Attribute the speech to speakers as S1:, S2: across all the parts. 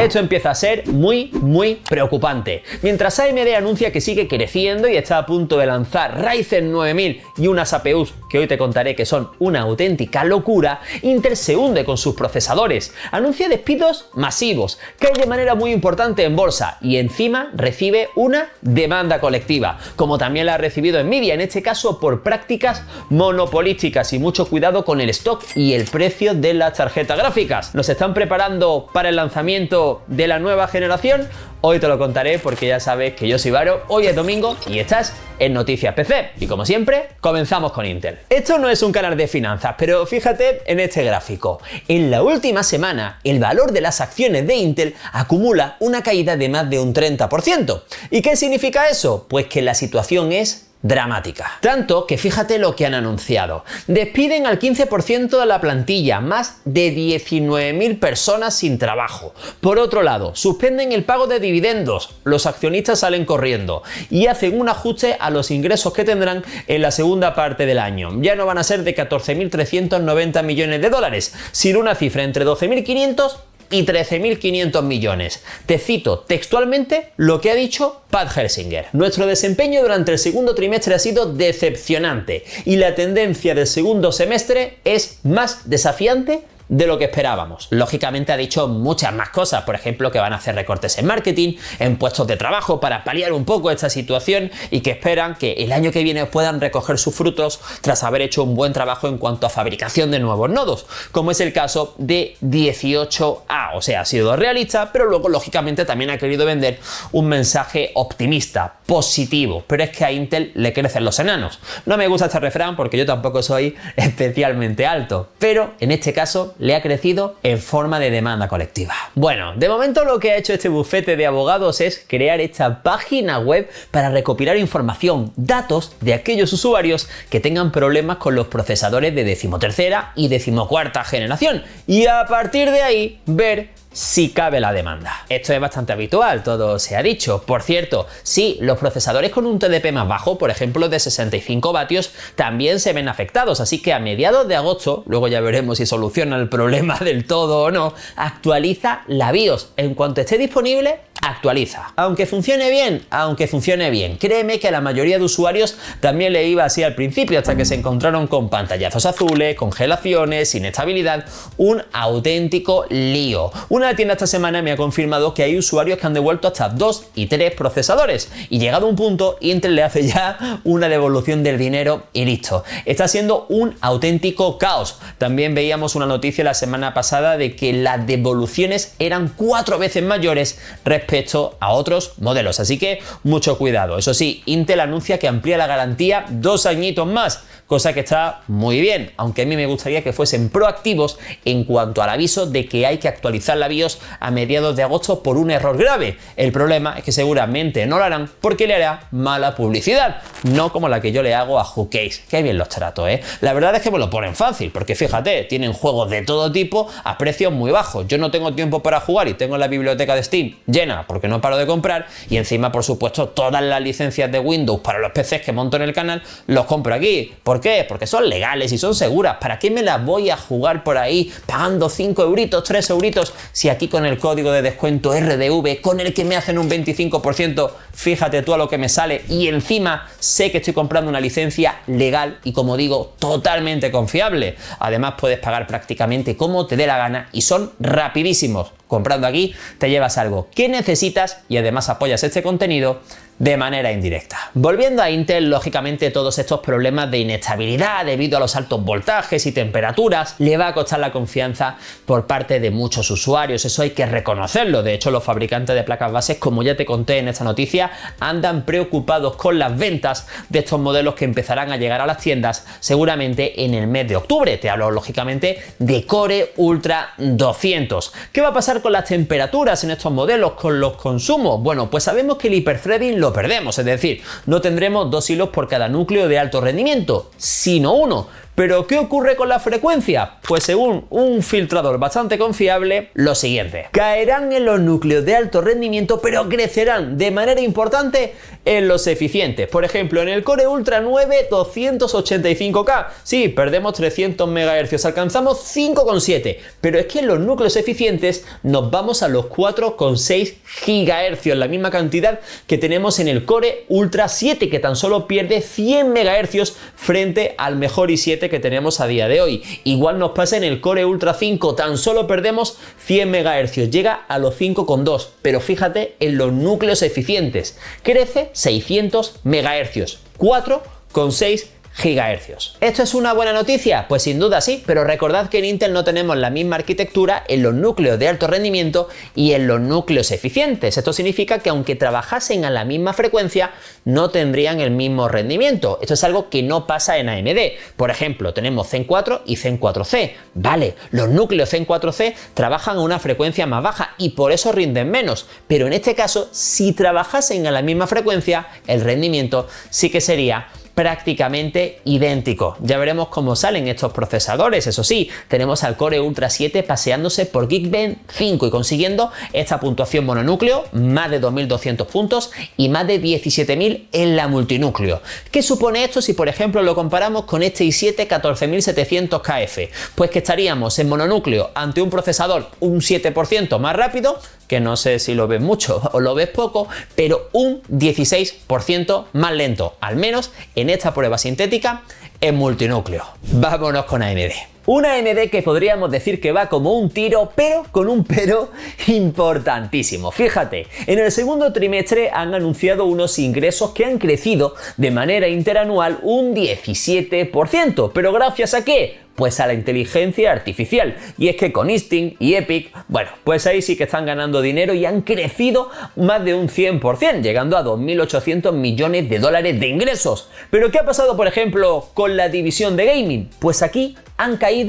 S1: Esto empieza a ser muy, muy preocupante. Mientras AMD anuncia que sigue creciendo y está a punto de lanzar Ryzen 9000 y unas APUs que hoy te contaré que son una auténtica locura, Intel se hunde con sus procesadores, anuncia despidos masivos, cae de manera muy importante en bolsa y encima recibe una demanda colectiva, como también la ha recibido Nvidia, en este caso por prácticas monopolísticas y mucho cuidado con el stock y el precio de las tarjetas gráficas. Nos están preparando para el lanzamiento de la nueva generación? Hoy te lo contaré porque ya sabes que yo soy Varo, hoy es domingo y estás en Noticias PC. Y como siempre, comenzamos con Intel. Esto no es un canal de finanzas, pero fíjate en este gráfico. En la última semana, el valor de las acciones de Intel acumula una caída de más de un 30%. ¿Y qué significa eso? Pues que la situación es dramática. Tanto que fíjate lo que han anunciado. Despiden al 15% de la plantilla, más de 19.000 personas sin trabajo. Por otro lado, suspenden el pago de dividendos, los accionistas salen corriendo y hacen un ajuste a los ingresos que tendrán en la segunda parte del año. Ya no van a ser de 14.390 millones de dólares, sino una cifra entre 12.500 y 13.500 millones. Te cito textualmente lo que ha dicho Pat Helsinger. Nuestro desempeño durante el segundo trimestre ha sido decepcionante y la tendencia del segundo semestre es más desafiante de lo que esperábamos. Lógicamente ha dicho muchas más cosas, por ejemplo, que van a hacer recortes en marketing, en puestos de trabajo para paliar un poco esta situación y que esperan que el año que viene puedan recoger sus frutos tras haber hecho un buen trabajo en cuanto a fabricación de nuevos nodos, como es el caso de 18A, o sea, ha sido realista, pero luego lógicamente también ha querido vender un mensaje optimista, positivo, pero es que a Intel le crecen los enanos. No me gusta este refrán porque yo tampoco soy especialmente alto, pero en este caso le ha crecido en forma de demanda colectiva. Bueno, de momento lo que ha hecho este bufete de abogados es crear esta página web para recopilar información, datos de aquellos usuarios que tengan problemas con los procesadores de decimotercera y decimocuarta generación y a partir de ahí ver si cabe la demanda. Esto es bastante habitual, todo se ha dicho. Por cierto, sí, los procesadores con un TDP más bajo, por ejemplo de 65 vatios, también se ven afectados, así que a mediados de agosto, luego ya veremos si soluciona el problema del todo o no, actualiza la BIOS. En cuanto esté disponible, actualiza. Aunque funcione bien, aunque funcione bien, créeme que a la mayoría de usuarios también le iba así al principio hasta que se encontraron con pantallazos azules, congelaciones, inestabilidad, un auténtico lío. Una tienda esta semana me ha confirmado que hay usuarios que han devuelto hasta dos y tres procesadores y llegado a un punto Intel le hace ya una devolución del dinero y listo. Está siendo un auténtico caos. También veíamos una noticia la semana pasada de que las devoluciones eran cuatro veces mayores respecto respecto a otros modelos. Así que mucho cuidado. Eso sí, Intel anuncia que amplía la garantía dos añitos más, cosa que está muy bien, aunque a mí me gustaría que fuesen proactivos en cuanto al aviso de que hay que actualizar la BIOS a mediados de agosto por un error grave. El problema es que seguramente no lo harán porque le hará mala publicidad, no como la que yo le hago a Hookcase. Que bien los trato, ¿eh? La verdad es que me lo ponen fácil, porque fíjate, tienen juegos de todo tipo a precios muy bajos. Yo no tengo tiempo para jugar y tengo la biblioteca de Steam llena porque no paro de comprar y encima, por supuesto, todas las licencias de Windows para los PCs que monto en el canal los compro aquí. ¿Por qué? Porque son legales y son seguras. ¿Para qué me las voy a jugar por ahí pagando 5 euritos, 3 euritos, si aquí con el código de descuento RDV, con el que me hacen un 25%, fíjate tú a lo que me sale y encima sé que estoy comprando una licencia legal y como digo, totalmente confiable. Además puedes pagar prácticamente como te dé la gana y son rapidísimos. Comprando aquí te llevas algo. ¿Qué necesitas? necesitas y además apoyas este contenido de manera indirecta. Volviendo a Intel, lógicamente todos estos problemas de inestabilidad debido a los altos voltajes y temperaturas le va a costar la confianza por parte de muchos usuarios, eso hay que reconocerlo. De hecho, los fabricantes de placas bases, como ya te conté en esta noticia, andan preocupados con las ventas de estos modelos que empezarán a llegar a las tiendas seguramente en el mes de octubre. Te hablo lógicamente de Core Ultra 200. ¿Qué va a pasar con las temperaturas en estos modelos, los consumos? Bueno, pues sabemos que el hiperthreading lo perdemos, es decir, no tendremos dos hilos por cada núcleo de alto rendimiento, sino uno. Pero ¿qué ocurre con la frecuencia? Pues según un filtrador bastante confiable, lo siguiente. Caerán en los núcleos de alto rendimiento, pero crecerán de manera importante en los eficientes. Por ejemplo, en el Core Ultra 9 285K, sí, perdemos 300 MHz, alcanzamos 5,7, pero es que en los núcleos eficientes nos vamos a los 4,6 GHz, la misma cantidad que tenemos en el Core Ultra 7, que tan solo pierde 100 MHz frente al mejor i7 que tenemos a día de hoy. Igual nos pasa en el Core Ultra 5, tan solo perdemos 100 MHz, llega a los 5,2, pero fíjate en los núcleos eficientes, crece 600 MHz, 4,6 GHz. ¿Esto es una buena noticia? Pues sin duda sí, pero recordad que en Intel no tenemos la misma arquitectura en los núcleos de alto rendimiento y en los núcleos eficientes. Esto significa que aunque trabajasen a la misma frecuencia, no tendrían el mismo rendimiento. Esto es algo que no pasa en AMD. Por ejemplo, tenemos Zen 4 y Zen 4C. Vale, los núcleos Zen 4C trabajan a una frecuencia más baja y por eso rinden menos, pero en este caso, si trabajasen a la misma frecuencia, el rendimiento sí que sería prácticamente idéntico. Ya veremos cómo salen estos procesadores, eso sí, tenemos al Core Ultra 7 paseándose por Geekbench 5 y consiguiendo esta puntuación mononúcleo, más de 2.200 puntos y más de 17.000 en la multinúcleo. ¿Qué supone esto si por ejemplo lo comparamos con este i7 14700KF? Pues que estaríamos en mononúcleo ante un procesador un 7% más rápido, que no sé si lo ves mucho o lo ves poco, pero un 16% más lento, al menos en esta prueba sintética en multinúcleo. Vámonos con AMD. Una AMD que podríamos decir que va como un tiro, pero con un pero importantísimo. Fíjate, en el segundo trimestre han anunciado unos ingresos que han crecido de manera interanual un 17%, pero gracias a qué? pues a la inteligencia artificial. Y es que con Instinct y Epic, bueno, pues ahí sí que están ganando dinero y han crecido más de un 100%, llegando a 2.800 millones de dólares de ingresos. Pero ¿qué ha pasado, por ejemplo, con la división de gaming? Pues aquí han caído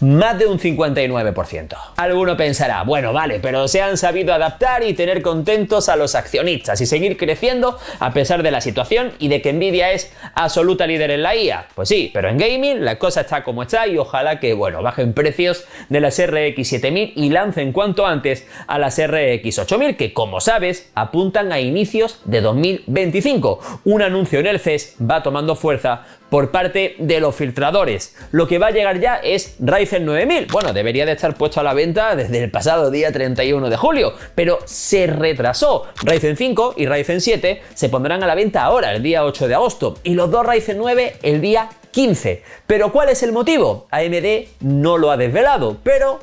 S1: más de un 59%. Alguno pensará, bueno, vale, pero se han sabido adaptar y tener contentos a los accionistas y seguir creciendo a pesar de la situación y de que Nvidia es absoluta líder en la IA. Pues sí, pero en gaming la cosa está como está y ojalá que, bueno, bajen precios de las RX 7000 y lancen cuanto antes a las RX 8000 que, como sabes, apuntan a inicios de 2025. Un anuncio en el CES va tomando fuerza por parte de los filtradores. Lo que va a llegar ya es Ryzen 9000. Bueno, debería de estar puesto a la venta desde el pasado día 31 de julio, pero se retrasó. Ryzen 5 y Ryzen 7 se pondrán a la venta ahora, el día 8 de agosto, y los dos Ryzen 9 el día 15. Pero ¿cuál es el motivo? AMD no lo ha desvelado, pero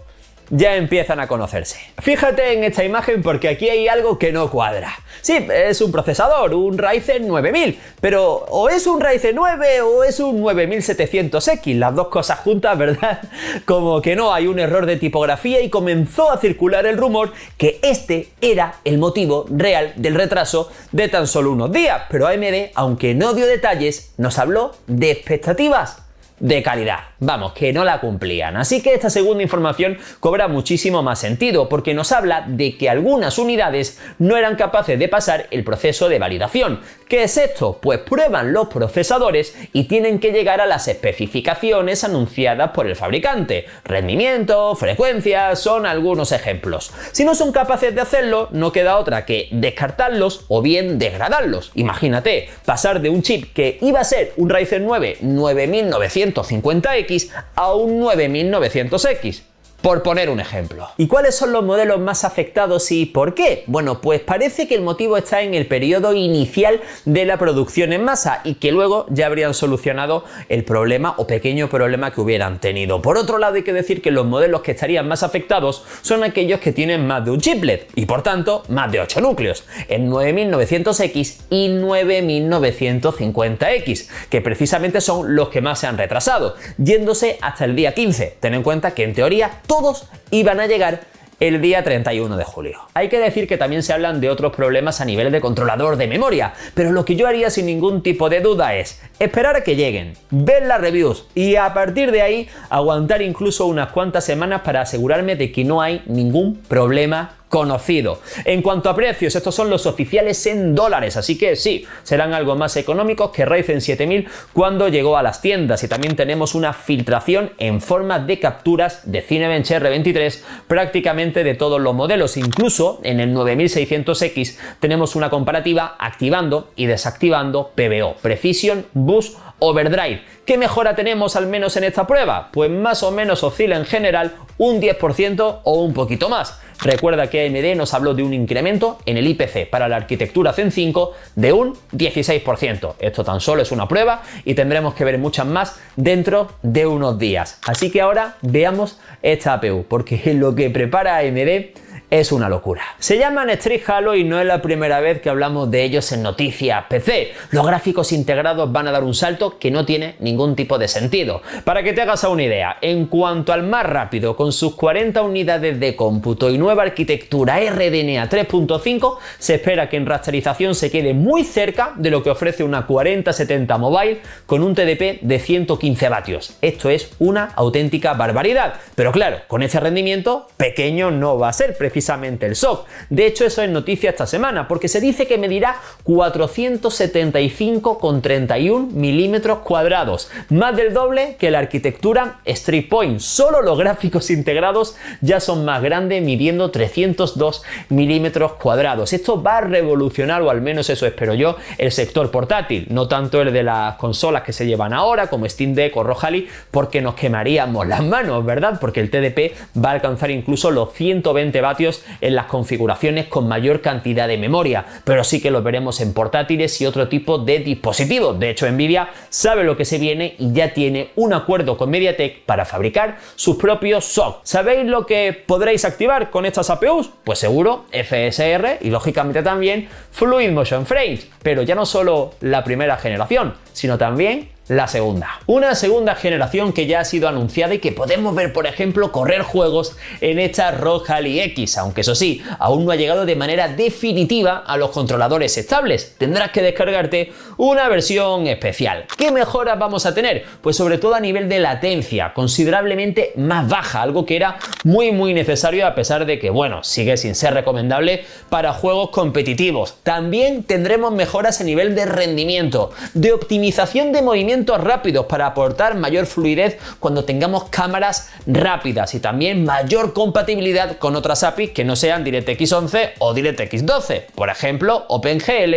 S1: ya empiezan a conocerse. Fíjate en esta imagen porque aquí hay algo que no cuadra. Sí, es un procesador, un Ryzen 9000, pero o es un Ryzen 9 o es un 9700X, las dos cosas juntas, ¿verdad? Como que no, hay un error de tipografía y comenzó a circular el rumor que este era el motivo real del retraso de tan solo unos días, pero AMD, aunque no dio detalles, nos habló de expectativas de calidad. Vamos, que no la cumplían. Así que esta segunda información cobra muchísimo más sentido porque nos habla de que algunas unidades no eran capaces de pasar el proceso de validación. ¿Qué es esto? Pues prueban los procesadores y tienen que llegar a las especificaciones anunciadas por el fabricante. Rendimiento, frecuencia, son algunos ejemplos. Si no son capaces de hacerlo, no queda otra que descartarlos o bien degradarlos. Imagínate, pasar de un chip que iba a ser un Ryzen 9 9950X a un 9900X por poner un ejemplo. ¿Y cuáles son los modelos más afectados y por qué? Bueno, pues parece que el motivo está en el periodo inicial de la producción en masa y que luego ya habrían solucionado el problema o pequeño problema que hubieran tenido. Por otro lado, hay que decir que los modelos que estarían más afectados son aquellos que tienen más de un chiplet y por tanto más de 8 núcleos, en 9900X y 9950X, que precisamente son los que más se han retrasado, yéndose hasta el día 15. Ten en cuenta que en teoría todos iban a llegar el día 31 de julio. Hay que decir que también se hablan de otros problemas a nivel de controlador de memoria, pero lo que yo haría sin ningún tipo de duda es esperar a que lleguen, ver las reviews y a partir de ahí aguantar incluso unas cuantas semanas para asegurarme de que no hay ningún problema conocido. En cuanto a precios, estos son los oficiales en dólares, así que sí, serán algo más económicos que Ryzen 7000 cuando llegó a las tiendas y también tenemos una filtración en forma de capturas de Cinebench R23 prácticamente de todos los modelos, incluso en el 9600X tenemos una comparativa activando y desactivando PBO, Precision Boost Overdrive. ¿Qué mejora tenemos al menos en esta prueba? Pues más o menos oscila en general un 10% o un poquito más. Recuerda que AMD nos habló de un incremento en el IPC para la arquitectura Zen 5 de un 16%. Esto tan solo es una prueba y tendremos que ver muchas más dentro de unos días. Así que ahora veamos esta APU, porque lo que prepara AMD es una locura. Se llaman Street Halo y no es la primera vez que hablamos de ellos en noticias PC. Los gráficos integrados van a dar un salto que no tiene ningún tipo de sentido. Para que te hagas una idea, en cuanto al más rápido, con sus 40 unidades de cómputo y nueva arquitectura RDNA 3.5, se espera que en rasterización se quede muy cerca de lo que ofrece una 4070 Mobile con un TDP de 115 vatios. Esto es una auténtica barbaridad. Pero claro, con ese rendimiento, pequeño no va a ser precisamente el SOC. De hecho, eso es noticia esta semana, porque se dice que medirá 475,31 milímetros cuadrados, más del doble que la arquitectura Street Point. Solo los gráficos integrados ya son más grandes, midiendo 302 milímetros cuadrados. Esto va a revolucionar, o al menos eso espero yo, el sector portátil, no tanto el de las consolas que se llevan ahora, como Steam Deck o Rojali, porque nos quemaríamos las manos, ¿verdad? Porque el TDP va a alcanzar incluso los 120 vatios en las configuraciones con mayor cantidad de memoria, pero sí que los veremos en portátiles y otro tipo de dispositivos. De hecho, Nvidia sabe lo que se viene y ya tiene un acuerdo con MediaTek para fabricar sus propios SOC. ¿Sabéis lo que podréis activar con estas APUs? Pues seguro FSR y lógicamente también Fluid Motion Frames, pero ya no solo la primera generación, sino también la segunda. Una segunda generación que ya ha sido anunciada y que podemos ver, por ejemplo, correr juegos en esta roja Ally X, aunque eso sí, aún no ha llegado de manera definitiva a los controladores estables. Tendrás que descargarte una versión especial. ¿Qué mejoras vamos a tener? Pues sobre todo a nivel de latencia, considerablemente más baja, algo que era muy muy necesario a pesar de que, bueno, sigue sin ser recomendable para juegos competitivos. También tendremos mejoras a nivel de rendimiento, de optimización de movimiento rápidos para aportar mayor fluidez cuando tengamos cámaras rápidas y también mayor compatibilidad con otras APIs que no sean DirectX 11 o DirectX 12, por ejemplo OpenGL,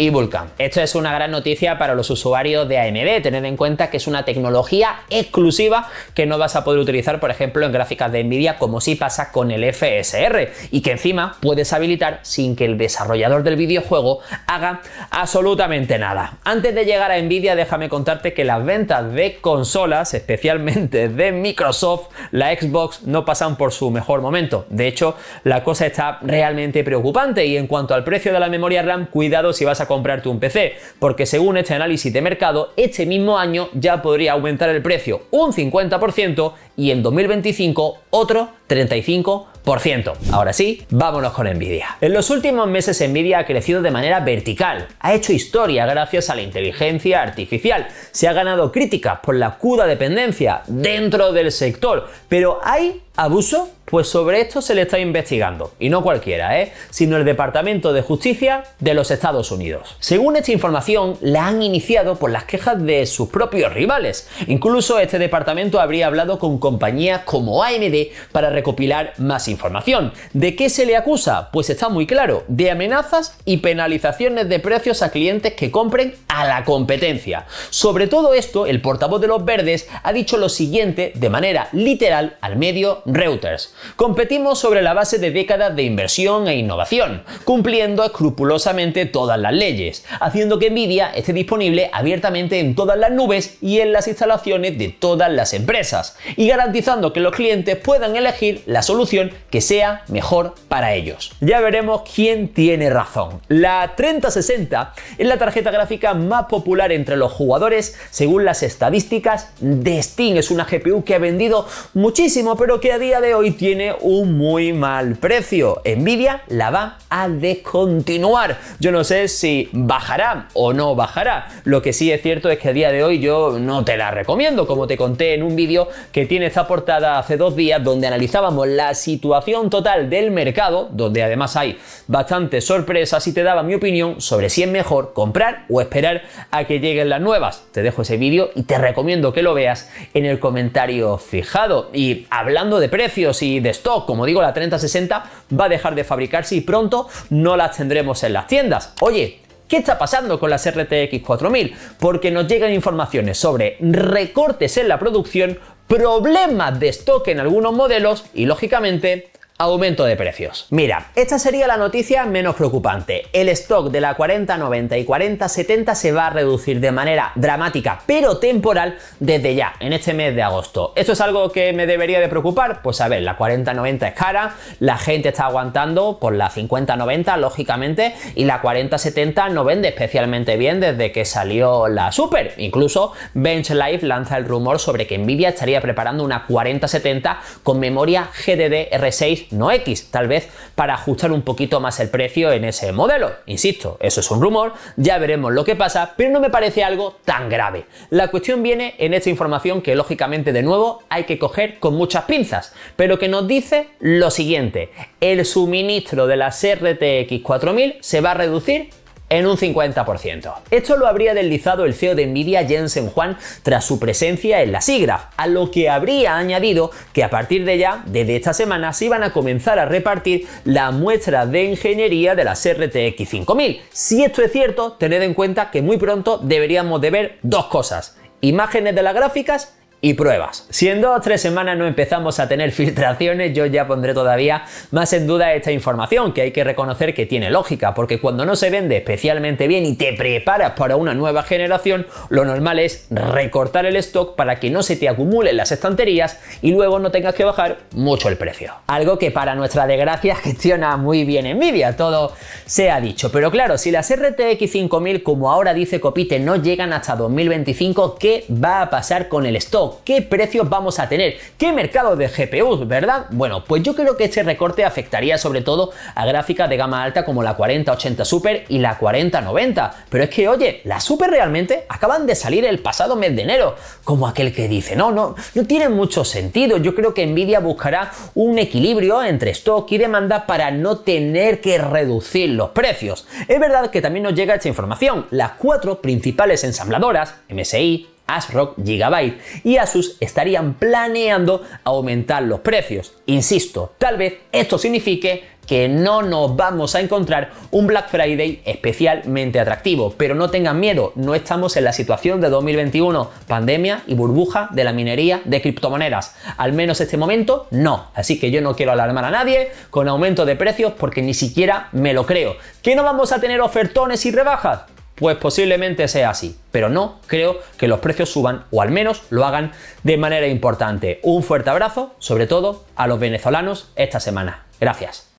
S1: y Esto es una gran noticia para los usuarios de AMD. Tened en cuenta que es una tecnología exclusiva que no vas a poder utilizar, por ejemplo, en gráficas de Nvidia, como si pasa con el FSR, y que encima puedes habilitar sin que el desarrollador del videojuego haga absolutamente nada. Antes de llegar a Nvidia, déjame contarte que las ventas de consolas, especialmente de Microsoft, la Xbox, no pasan por su mejor momento. De hecho, la cosa está realmente preocupante y en cuanto al precio de la memoria RAM, cuidado si vas a comprarte un PC, porque según este análisis de mercado, este mismo año ya podría aumentar el precio un 50% y en 2025 otro 35%. Ahora sí, vámonos con Nvidia. En los últimos meses Nvidia ha crecido de manera vertical, ha hecho historia gracias a la inteligencia artificial, se ha ganado críticas por la acuda dependencia dentro del sector, pero hay abuso, pues sobre esto se le está investigando, y no cualquiera, ¿eh? sino el Departamento de Justicia de los Estados Unidos. Según esta información, la han iniciado por las quejas de sus propios rivales. Incluso este departamento habría hablado con compañías como AMD para recopilar más información. ¿De qué se le acusa? Pues está muy claro, de amenazas y penalizaciones de precios a clientes que compren a la competencia. Sobre todo esto, el portavoz de los verdes ha dicho lo siguiente de manera literal al medio Reuters. Competimos sobre la base de décadas de inversión e innovación, cumpliendo escrupulosamente todas las leyes, haciendo que Nvidia esté disponible abiertamente en todas las nubes y en las instalaciones de todas las empresas, y garantizando que los clientes puedan elegir la solución que sea mejor para ellos. Ya veremos quién tiene razón. La 3060 es la tarjeta gráfica más popular entre los jugadores según las estadísticas de Steam. Es una GPU que ha vendido muchísimo, pero que a día de hoy tiene un muy mal precio. Nvidia la va a descontinuar. Yo no sé si bajará o no bajará. Lo que sí es cierto es que a día de hoy yo no te la recomiendo, como te conté en un vídeo que tiene esta portada hace dos días donde analizamos Vamos la situación total del mercado, donde además hay bastantes sorpresas, y te daba mi opinión sobre si es mejor comprar o esperar a que lleguen las nuevas. Te dejo ese vídeo y te recomiendo que lo veas en el comentario fijado. Y hablando de precios y de stock, como digo, la 3060 va a dejar de fabricarse y pronto no las tendremos en las tiendas. Oye, ¿Qué está pasando con las RTX 4000? Porque nos llegan informaciones sobre recortes en la producción, problemas de stock en algunos modelos y, lógicamente, Aumento de precios. Mira, esta sería la noticia menos preocupante. El stock de la 4090 y 4070 se va a reducir de manera dramática, pero temporal, desde ya, en este mes de agosto. ¿Esto es algo que me debería de preocupar? Pues a ver, la 4090 es cara, la gente está aguantando por la 5090, lógicamente, y la 4070 no vende especialmente bien desde que salió la Super. Incluso Bench Life lanza el rumor sobre que Nvidia estaría preparando una 4070 con memoria GDDR6 no X, tal vez para ajustar un poquito más el precio en ese modelo. Insisto, eso es un rumor, ya veremos lo que pasa, pero no me parece algo tan grave. La cuestión viene en esta información que lógicamente de nuevo hay que coger con muchas pinzas, pero que nos dice lo siguiente, el suministro de las RTX 4000 se va a reducir en un 50%. Esto lo habría deslizado el CEO de Nvidia, Jensen Juan, tras su presencia en la SIGGRAPH, a lo que habría añadido que a partir de ya, desde esta semana, se iban a comenzar a repartir la muestra de ingeniería de las RTX 5000. Si esto es cierto, tened en cuenta que muy pronto deberíamos de ver dos cosas, imágenes de las gráficas y pruebas. Si en dos o tres semanas no empezamos a tener filtraciones, yo ya pondré todavía más en duda esta información, que hay que reconocer que tiene lógica, porque cuando no se vende especialmente bien y te preparas para una nueva generación, lo normal es recortar el stock para que no se te acumulen las estanterías y luego no tengas que bajar mucho el precio. Algo que para nuestra desgracia gestiona muy bien Nvidia, todo se ha dicho. Pero claro, si las RTX 5000, como ahora dice Copite, no llegan hasta 2025, ¿qué va a pasar con el stock? ¿Qué precios vamos a tener? ¿Qué mercado de GPUs, verdad? Bueno, pues yo creo que este recorte afectaría sobre todo a gráficas de gama alta como la 4080 Super y la 4090. Pero es que, oye, las Super realmente acaban de salir el pasado mes de enero, como aquel que dice, no, no, no tiene mucho sentido. Yo creo que Nvidia buscará un equilibrio entre stock y demanda para no tener que reducir los precios. Es verdad que también nos llega esta información. Las cuatro principales ensambladoras, MSI, ASRock Gigabyte y Asus estarían planeando aumentar los precios. Insisto, tal vez esto signifique que no nos vamos a encontrar un Black Friday especialmente atractivo. Pero no tengan miedo, no estamos en la situación de 2021, pandemia y burbuja de la minería de criptomonedas. Al menos este momento no. Así que yo no quiero alarmar a nadie con aumento de precios porque ni siquiera me lo creo. ¿Que no vamos a tener ofertones y rebajas? Pues posiblemente sea así, pero no creo que los precios suban o al menos lo hagan de manera importante. Un fuerte abrazo, sobre todo a los venezolanos esta semana. Gracias.